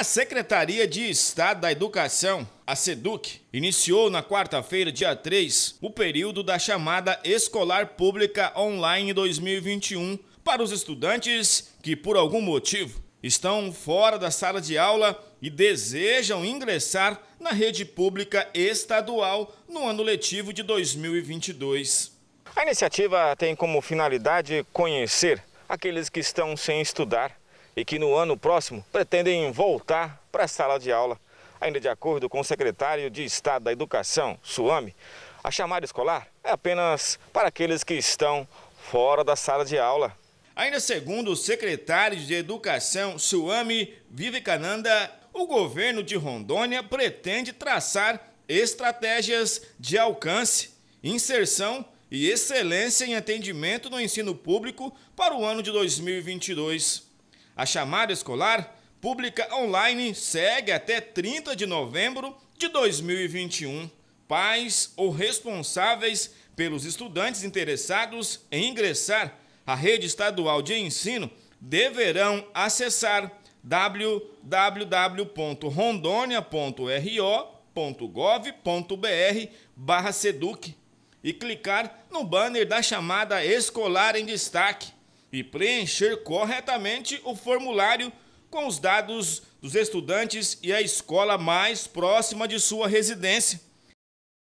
A Secretaria de Estado da Educação, a SEDUC, iniciou na quarta-feira, dia 3, o período da chamada Escolar Pública Online 2021 para os estudantes que, por algum motivo, estão fora da sala de aula e desejam ingressar na rede pública estadual no ano letivo de 2022. A iniciativa tem como finalidade conhecer aqueles que estão sem estudar e que no ano próximo pretendem voltar para a sala de aula. Ainda de acordo com o secretário de Estado da Educação, Suame, a chamada escolar é apenas para aqueles que estão fora da sala de aula. Ainda segundo o secretário de Educação, Suame Vivekananda, o governo de Rondônia pretende traçar estratégias de alcance, inserção e excelência em atendimento no ensino público para o ano de 2022. A chamada escolar pública online segue até 30 de novembro de 2021. Pais ou responsáveis pelos estudantes interessados em ingressar à rede estadual de ensino deverão acessar www.rondônia.ro.gov.br Seduc e clicar no banner da chamada Escolar em Destaque e preencher corretamente o formulário com os dados dos estudantes e a escola mais próxima de sua residência.